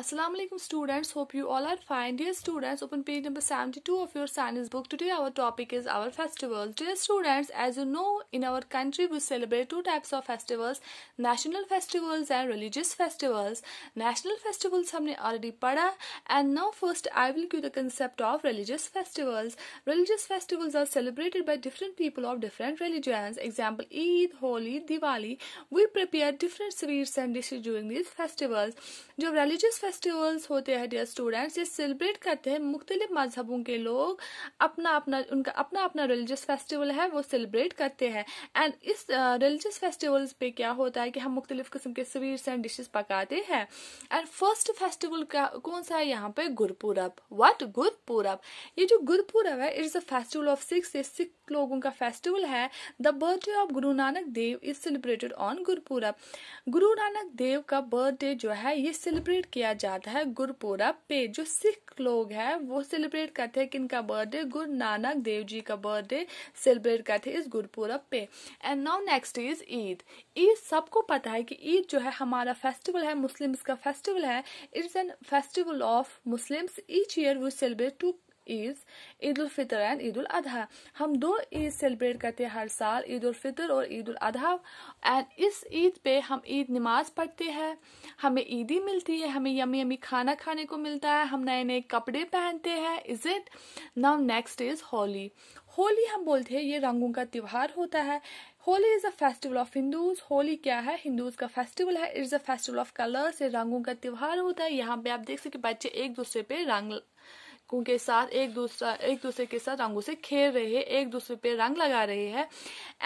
Assalamu alaikum students hope you all are fine dear students open page number 72 of your science book today our topic is our festival dear students as you know in our country we celebrate two types of festivals national festivals and religious festivals national festivals humne already padha and now first I will give the concept of religious festivals religious festivals are celebrated by different people of different religions example Eid Holi Diwali we prepare different sweets and dishes during these festivals jo religious festivals होते हैं dear students ये celebrate करते हैं मुख्तलिफ मजहबों के लोग अपना अपना उनका अपना अपना रिलीजियस फेस्टिवल है वो सेलिब्रेट करते हैं एंड इस रिलीजियस फेस्टिवल्स पे क्या होता है कि हम मुख्तलिफ किस्म के स्वीट्स एंड डिशेस पकाते हैं एंड फर्स्ट फेस्टिवल का कौन सा है यहाँ पे गुरपुरब वट गुरपुरब ये जो गुरपुरब है is a festival of Sikhs ये सिख लोगों का फेस्टिवल है the birthday of Guru Nanak Dev is celebrated on Gurpurab Guru Nanak देव का बर्थडे जो है ये सेलिब्रेट किया मनाया जाता है गुरपुरब पे जो सिख लोग हैं वो सेलिब्रेट करते हैं किनका बर्थडे गुरु नानक देव जी का बर्थडे सेलिब्रेट करते हैं इस गुरपुरब पे and now next is Eid Eid सबको पता है कि ईद जो है हमारा फेस्टिवल है मुस्लिम्स का फेस्टिवल है it's an festival of Muslims each year we celebrate two Eid Eid ul Fitr and Eid ul Azha हम दो ईद सेलिब्रेट करते हैं हर साल ईद उल फितर और ईद उल अजहा एंड इस ईद पे हम ईद नमाज पढ़ते हैं हमें ईदी मिलती है हमें यमी यमी खाना खाने को मिलता है हम नए नए कपड़े पहनते हैं is it now next is Holi Holi हम बोलते हैं ये रंगों का त्यौहार होता है Holi is a festival of Hindus Holi क्या है हिंदूज का फेस्टिवल है is a festival of colours ये रंगों का त्यौहार होता है यहाँ पे आप देख सकते बच्चे एक दूसरे पे रंग रंगों के साथ एक दूसरा एक दूसरे के साथ रंगों से खेल रहे हैं एक दूसरे पे रंग लगा रहे हैं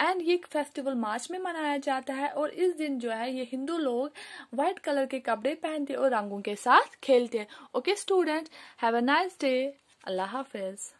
एंड ये फेस्टिवल मार्च में मनाया जाता है और इस दिन जो है ये हिंदू लोग व्हाइट कलर के कपड़े पहनते और रंगों के साथ खेलते हैं okay student have a nice day Allah हाफिज़